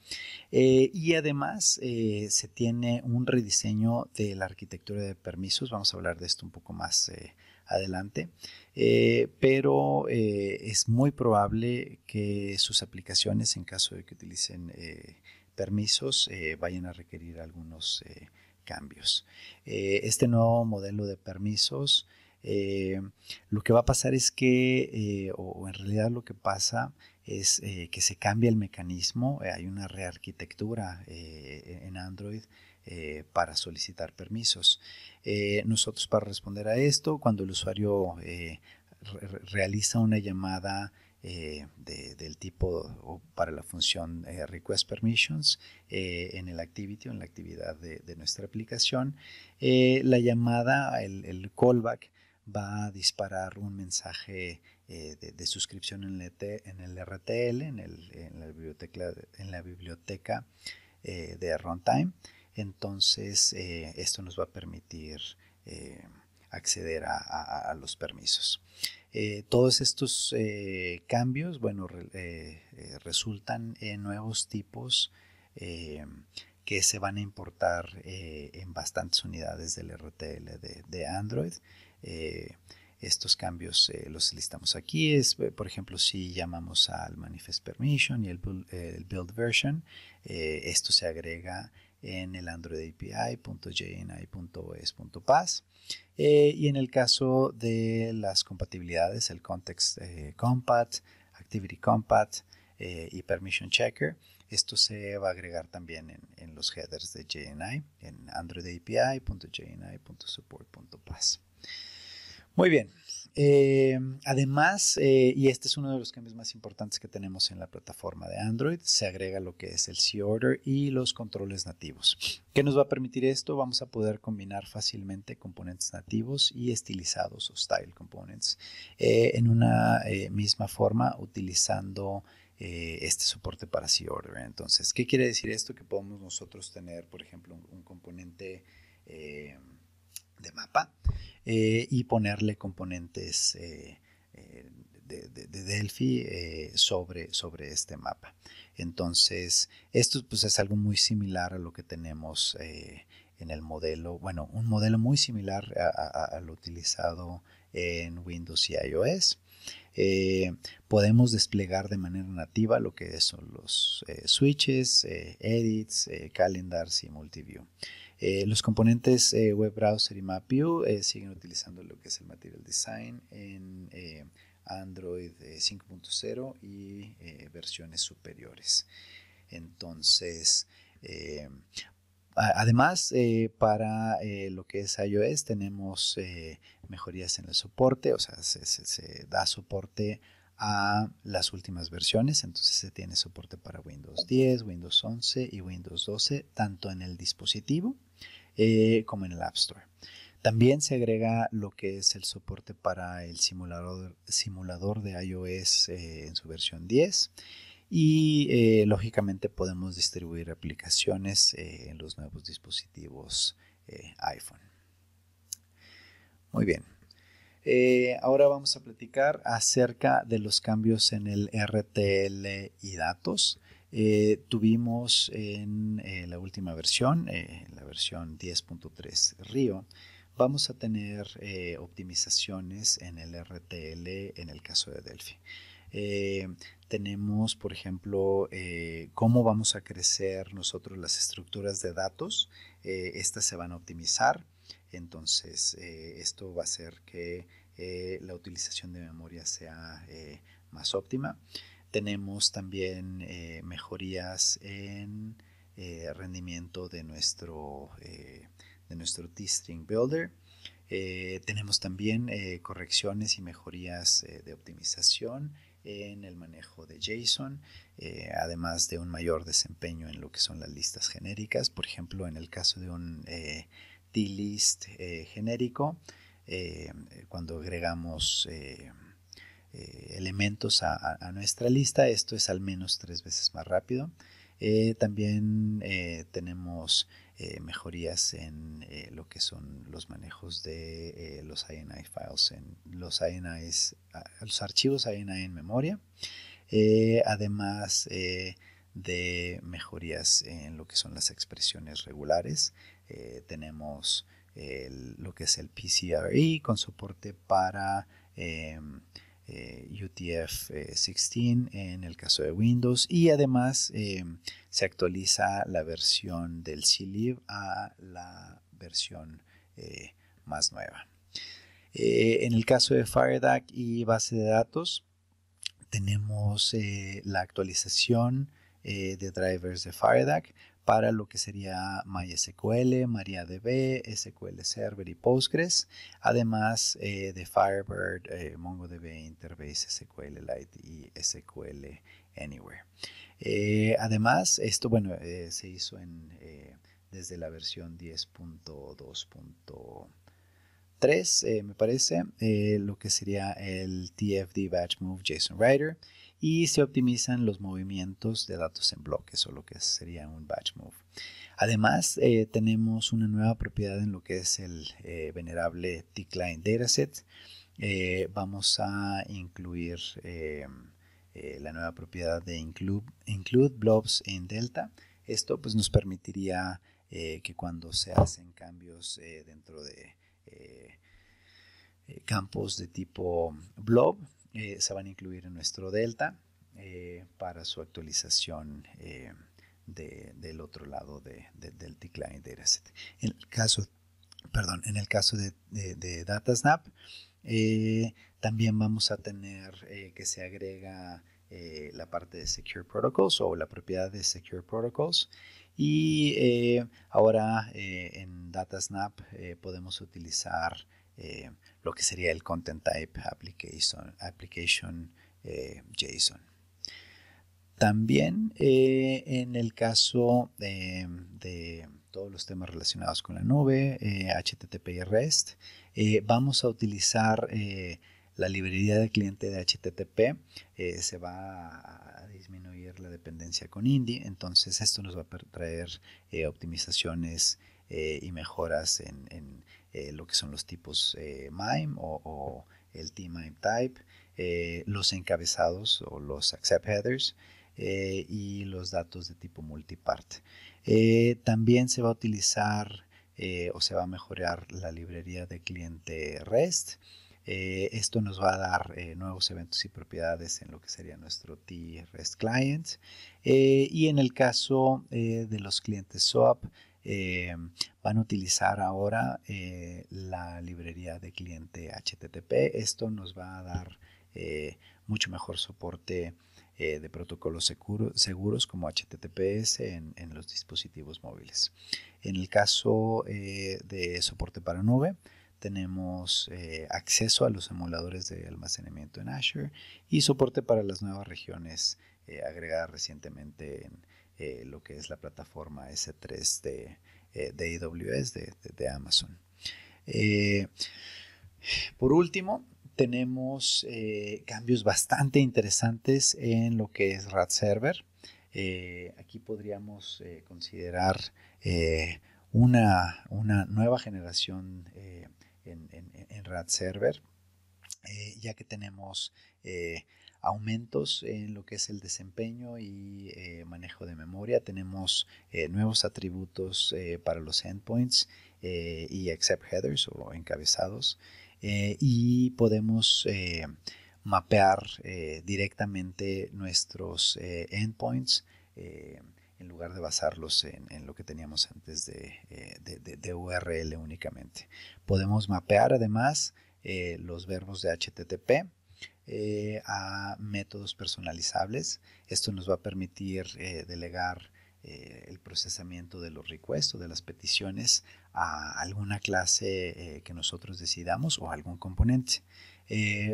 Eh, y además eh, se tiene un rediseño de la arquitectura de permisos. Vamos a hablar de esto un poco más adelante. pero es muy probable que sus aplicaciones, en caso de que utilicen permisos, vayan a requerir algunos cambios. este nuevo modelo de permisos lo que va a pasar es que, o, en realidad lo que pasa es eh, que se cambia el mecanismo, eh, hay una rearquitectura eh, en Android para solicitar permisos. nosotros para responder a esto, cuando el usuario realiza una llamada del tipo para la función request permissions en el activity o en la actividad de, nuestra aplicación. la llamada, el, el, callback va a disparar un mensaje eh, de, suscripción en el, RTL, e en, la biblioteca, en la biblioteca de eh, Runtime. Entonces, eh, esto nos va a permitir acceder a, los permisos. todos estos cambios, bueno, resultan en nuevos tipos que se van a importar en bastantes unidades del RTL de Android estos cambios eh, los listamos aquí. Es, eh, por ejemplo, si llamamos al manifest permission y el, build version, eh, esto se agrega en el Android API.jni.es.pass. y en el caso de las compatibilidades, el context compat, activity compat y permission checker, esto se va a agregar también en, los headers de JNI, en android API.jni.support.pass. Muy bien. Eh, además, eh, y este es uno de los cambios más importantes que tenemos en la plataforma de Android, se agrega lo que es el C-Order y los controles nativos. ¿Qué nos va a permitir esto? Vamos a poder combinar fácilmente componentes nativos y estilizados o style components eh, en una misma forma utilizando este soporte para C-Order. Entonces, ¿qué quiere decir esto? Que podemos nosotros tener, por ejemplo, un componente de mapa eh, y ponerle componentes eh, eh, de, Delphi sobre, sobre este mapa. Entonces, esto pues, es algo muy similar a lo que tenemos en el modelo, bueno, un modelo muy similar a, lo utilizado en Windows y iOS. podemos desplegar de manera nativa lo que son los switches, edits, calendars y multiview. Eh, los componentes eh, web browser y MapView eh, siguen utilizando lo que es el Material Design en Android 5.0 y versiones superiores. Entonces, Además, para lo que es iOS tenemos mejorías en el soporte, o sea, se, da soporte a las últimas versiones, entonces se tiene soporte para Windows 10, Windows 11 y Windows 12, tanto en el dispositivo eh, como en el App Store. También se agrega lo que es el soporte para el simulador, de iOS eh, en su versión 10 y eh, lógicamente podemos distribuir aplicaciones en los nuevos dispositivos iPhone. Muy bien. ahora vamos a platicar acerca de los cambios en el RTL y datos. Eh, tuvimos en eh, la última versión, eh, la versión 10.3 Río, vamos a tener eh, optimizaciones en el RTL en el caso de Delphi. tenemos, por ejemplo, cómo vamos a crecer nosotros las estructuras de datos. estas se van a optimizar. Entonces, esto va a hacer que la utilización de memoria sea más óptima. Tenemos también eh, mejorías en eh, rendimiento de nuestro, eh, de nuestro T-String Builder. tenemos también correcciones y mejorías de optimización en el manejo de JSON, además de un mayor desempeño en lo que son las listas genéricas. Por ejemplo, en el caso de un eh, T-list genérico, cuando agregamos eh, elementos a, nuestra lista. Esto es al menos tres veces más rápido. Eh, también eh, tenemos mejorías en lo que son los manejos de los INI files, en los, es los archivos INI en memoria. además de mejorías en lo que son las expresiones regulares, tenemos lo que es el PCRE con soporte para em, eh, UTF-16 eh, en el caso de Windows y además eh, se actualiza la versión del CLIB a la versión más nueva. en el caso de FireDAC y base de datos tenemos la actualización de drivers de FireDAC para lo que sería MySQL, MariaDB, SQL Server y Postgres, además eh, de Firebird, eh, MongoDB, Interbase, Lite y SQL Anywhere. Eh, además, esto bueno, eh, se hizo desde la versión 10.2.3, me parece, lo que sería el TFD Batch Move JSON Writer y se optimizan los movimientos de datos en bloques o lo que sería un batch move. Además, eh, tenemos una nueva propiedad en lo que es el eh, venerable T-Client Dataset. Eh, vamos a incluir la nueva propiedad de include, blobs en delta. Esto pues, nos permitiría que cuando se hacen cambios dentro de campos de tipo blob, eh, se van a incluir en nuestro delta eh, para su actualización eh, del otro lado de, del client Dataset. En el caso, perdón, en el caso de, DataSnap, también vamos a tener que se agrega la parte de Secure Protocols o la propiedad de Secure Protocols. Y ahora en DataSnap podemos utilizar lo que sería el Content Type Application, application eh, JSON. También eh, en el caso de, todos los temas relacionados con la nube, HTTP eh, y REST, vamos a utilizar la librería de cliente de HTTP. se va a disminuir la dependencia con indie entonces esto nos va a traer optimizaciones y mejoras en eh, lo que son los tipos eh, MIME o, el TMIME mime type, eh, los encabezados o los accept headers y los datos de tipo multipart. también se va a utilizar o se va a mejorar la librería de cliente REST. esto nos va a dar nuevos eventos y propiedades en lo que sería nuestro T-REST client. y en el caso de los clientes SOAP, eh, van a utilizar ahora eh, la librería de cliente HTTP. Esto nos va a dar eh, mucho mejor soporte de protocolos seguros como HTTPS en, los dispositivos móviles. En el caso de soporte para nube, tenemos acceso a los emuladores de almacenamiento en Azure y soporte para las nuevas regiones agregadas recientemente en, eh, lo que es la plataforma S3 eh, de, de AWS de, Amazon. Eh, por último, tenemos cambios bastante interesantes en lo que es RAD Server. aquí podríamos considerar una, nueva generación en, en, en, RAD Server, ya que tenemos aumentos en lo que es el desempeño y eh, manejo de memoria. Tenemos eh, nuevos atributos eh, para los endpoints y except headers o encabezados. y podemos mapear directamente nuestros endpoints en lugar de basarlos en, lo que teníamos antes de URL únicamente. Podemos mapear además los verbos de HTTP eh, a métodos personalizables. Esto nos va a permitir eh, delegar eh, el procesamiento de los requests o de las peticiones a alguna clase que nosotros decidamos o algún componente.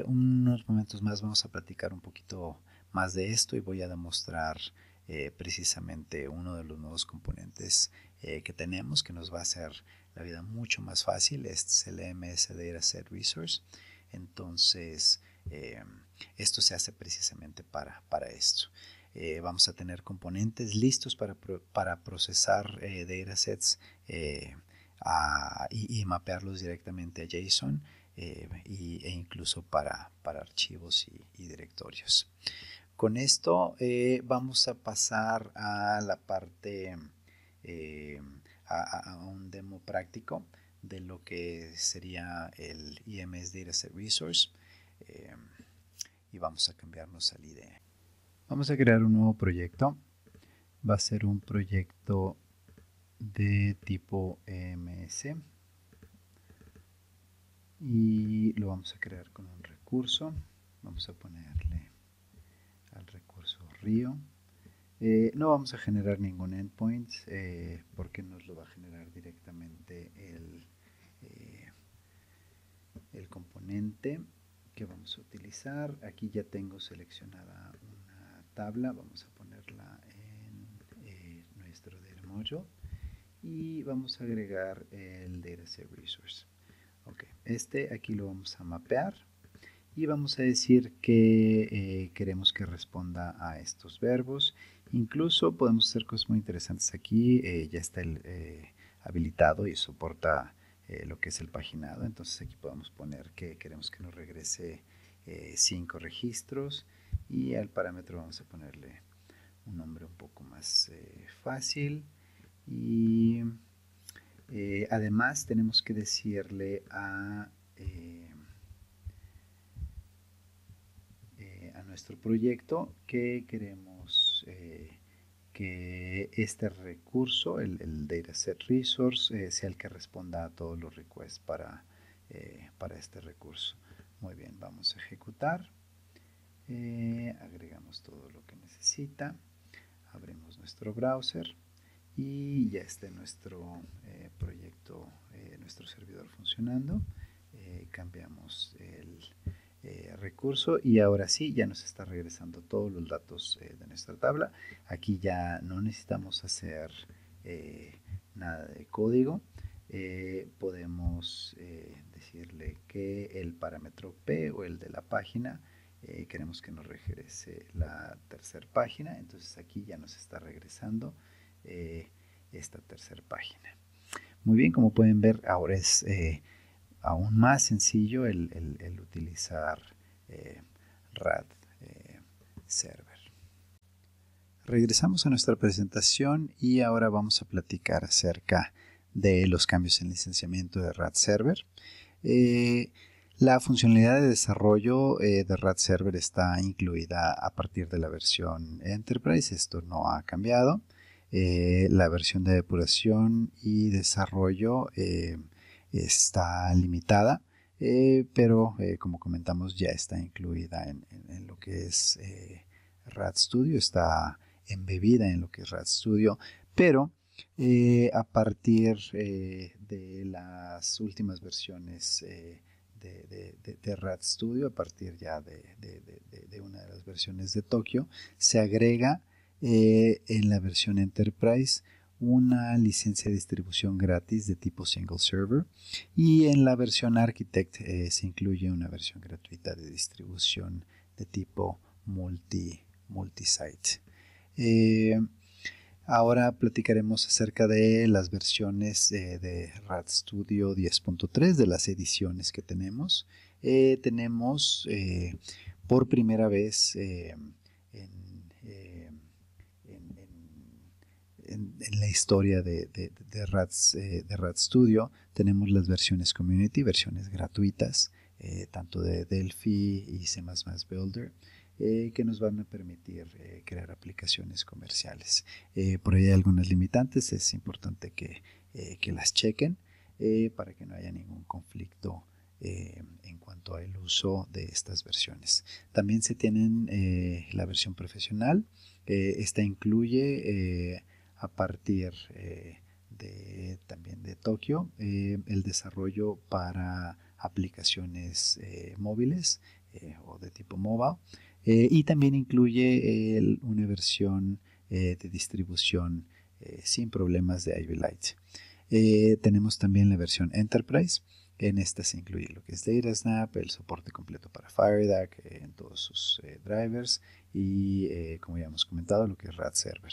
unos momentos más vamos a platicar un poquito más de esto y voy a demostrar precisamente uno de los nuevos componentes que tenemos que nos va a hacer la vida mucho más fácil. Este es el MS Data Set Resource. Entonces, eh, esto se hace precisamente para, esto. Eh, vamos a tener componentes listos para, para procesar eh, datasets y, mapearlos directamente a JSON e incluso para, archivos y, directorios. Con esto vamos a pasar a la parte, a, a un demo práctico de lo que sería el IMS Dataset Resource. Em, y vamos a cambiarnos al IDE. Vamos a crear un nuevo proyecto. Va a ser un proyecto de tipo EMS y lo vamos a crear con un recurso. Vamos a ponerle al recurso río. Eh, no vamos a generar ningún endpoint eh, porque nos lo va a generar directamente el, eh, el componente que vamos a utilizar. Aquí ya tengo seleccionada una tabla, vamos a ponerla en eh, nuestro Delmojo y vamos a agregar el dataset resource. Ok, este aquí lo vamos a mapear y vamos a decir que eh, queremos que responda a estos verbos. Incluso podemos hacer cosas muy interesantes aquí, eh, ya está el, habilitado y soporta eh, lo que es el paginado. Entonces aquí podemos poner que queremos que nos regrese eh, cinco registros y al parámetro vamos a ponerle un nombre un poco más eh, fácil. Y además tenemos que decirle a, a nuestro proyecto que queremos que este recurso, el, el dataset resource, eh, sea el que responda a todos los requests para, eh, para este recurso. Muy bien, vamos a ejecutar. Eh, agregamos todo lo que necesita. Abrimos nuestro browser y ya está nuestro proyecto, nuestro servidor funcionando. cambiamos el eh, recurso y ahora sí ya nos está regresando todos los datos eh, de nuestra tabla. Aquí ya no necesitamos hacer eh, nada de código. podemos decirle que el parámetro P o el de la página queremos que nos regrese la tercera página. Entonces aquí ya nos está regresando esta tercera página. Muy bien, como pueden ver, ahora es aún más sencillo el, utilizar eh, RAD eh, Server. Regresamos a nuestra presentación y ahora vamos a platicar acerca de los cambios en licenciamiento de RAD Server. Eh, la funcionalidad de desarrollo de RAD Server está incluida a partir de la versión Enterprise, esto no ha cambiado. la versión de depuración y desarrollo está limitada, eh, pero eh, como comentamos ya está incluida en, lo que es eh, RAD Studio, está embebida en lo que es RAD Studio, pero a partir de las últimas versiones de, Rad Studio a partir ya de, una de las versiones de Tokio. Se agrega en la versión Enterprise una licencia de distribución gratis de tipo single server y en la versión Architect eh, se incluye una versión gratuita de distribución de tipo multi, multisite. Eh, ahora platicaremos acerca de las versiones eh, de RAD Studio 10.3 de las ediciones que tenemos. Eh, tenemos por primera vez en en, la historia de, Rad eh, Studio tenemos las versiones community, versiones gratuitas, eh, tanto de Delphi y C++ Builder, eh, que nos van a permitir crear aplicaciones comerciales. por ahí hay algunas limitantes, es importante que, las chequen para que no haya ningún conflicto. en cuanto al uso de estas versiones. También se tienen la versión profesional. esta incluye a partir eh, de, también de Tokio, eh, el desarrollo para aplicaciones eh, móviles o de tipo mobile y también incluye una versión de distribución sin problemas de Ivy Light. tenemos también la versión Enterprise. En esta se incluye lo que es DataSnap, el soporte completo para FireDAC en todos sus drivers y, como ya hemos comentado, lo que es RAD Server.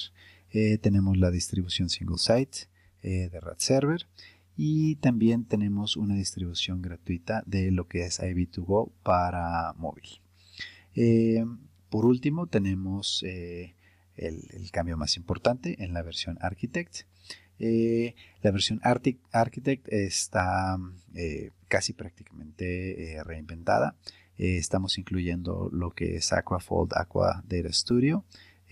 Eh, tenemos la distribución single site eh, de RAD Server y también tenemos una distribución gratuita de lo que es IB2Go para móvil. Em, por último, tenemos eh, el, cambio más importante en la versión Architect. la versión Architect está casi prácticamente reinventada. estamos incluyendo lo que es Aquafold Aqua Data Studio.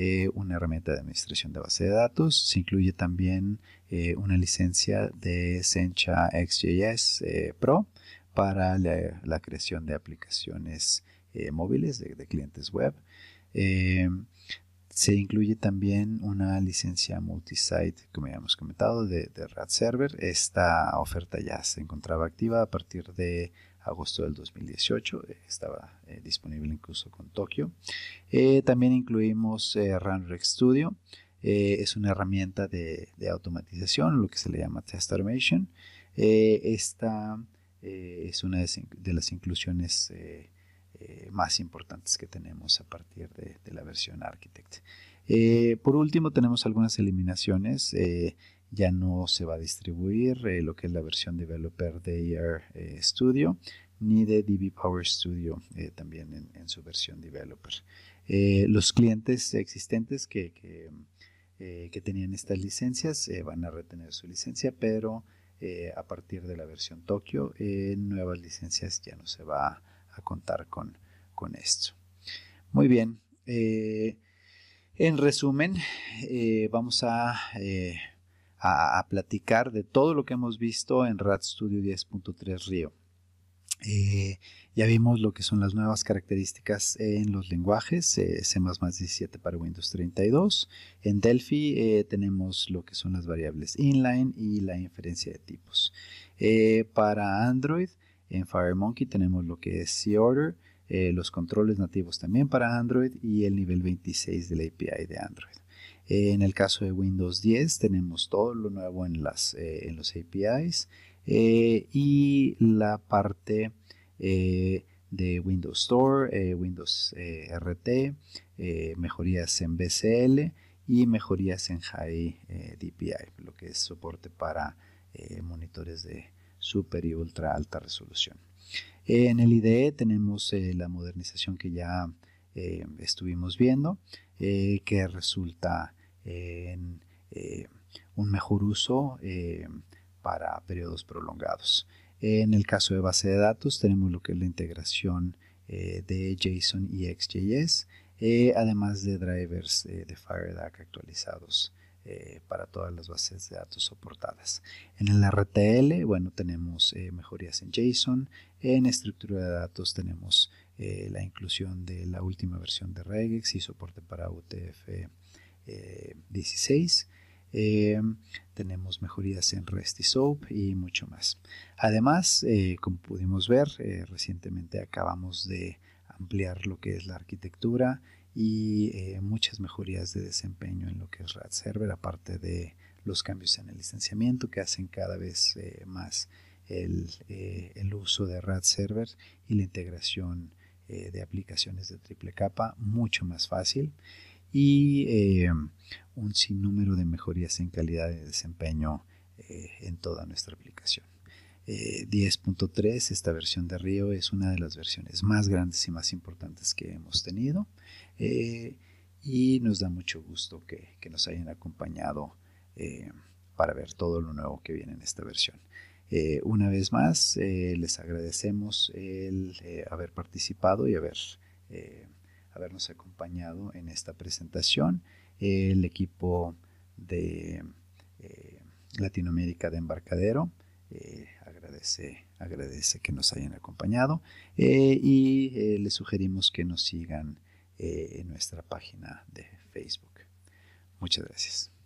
Eh, una herramienta de administración de base de datos, se incluye también eh, una licencia de Sencha XJS eh, Pro para la, creación de aplicaciones móviles de, clientes web. se incluye también una licencia multisite, como ya hemos comentado, de, de RAD Server. Esta oferta ya se encontraba activa a partir de agosto del 2018. Eh, estaba eh, disponible incluso con Tokio. Eh, también incluimos Run Studio. es una herramienta de, automatización, lo que se le llama Test Automation. esta es una de, las inclusiones más importantes que tenemos a partir de, de la versión Architect. por último, tenemos algunas eliminaciones ya no se va a distribuir eh, lo que es la versión developer de AR eh, Studio ni de DB Power Studio eh, también en, su versión developer. los clientes existentes que, que, tenían estas licencias van a retener su licencia, pero a partir de la versión Tokio, nuevas licencias ya no se va a contar con, con esto. Muy bien. En resumen, vamos a a, platicar de todo lo que hemos visto en RAT Studio 10.3 Río. Eh, ya vimos lo que son las nuevas características en los lenguajes, eh, C++ 17 para Windows 32. En Delphi eh, tenemos lo que son las variables inline y la inferencia de tipos. para Android, en FireMonkey tenemos lo que es C-Order, los controles nativos también para Android y el nivel 26 de la API de Android. Eh, en el caso de Windows 10 tenemos todo lo nuevo en, las, eh, en los APIs eh, y la parte de Windows Store, Windows RT, mejorías en BCL y mejorías en High DPI, lo que es soporte para monitores de super y ultra alta resolución. en el IDE tenemos la modernización que ya estuvimos viendo, que resulta en eh, un mejor uso eh, para periodos prolongados. En el caso de base de datos tenemos lo que es la integración eh, de JSON y XJS, además de drivers de FireDAC actualizados para todas las bases de datos soportadas. En el RTL, bueno, tenemos mejorías en JSON, en estructura de datos tenemos la inclusión de la última versión de regex y soporte para UTF 16. Eh, eh, tenemos mejorías en y Soap y mucho más. Además, eh, como pudimos ver, recientemente acabamos de ampliar lo que es la arquitectura y muchas mejorías de desempeño en lo que es RAD Server, aparte de los cambios en el licenciamiento que hacen cada vez más el, el, uso de RAD Server y la integración de aplicaciones de triple capa mucho más fácil y eh, un sinnúmero de mejorías en calidad de desempeño eh, en toda nuestra aplicación. 10.3, eh, esta versión de Río es una de las versiones más grandes y más importantes que hemos tenido y nos da mucho gusto que, nos hayan acompañado para ver todo lo nuevo que viene en esta versión. una vez más, les agradecemos el haber participado y haber habernos acompañado en esta presentación. El equipo de eh, Latinoamérica de Embarcadero eh, agradece, agradece que nos hayan acompañado eh, y les sugerimos que nos sigan en nuestra página de Facebook. Muchas gracias.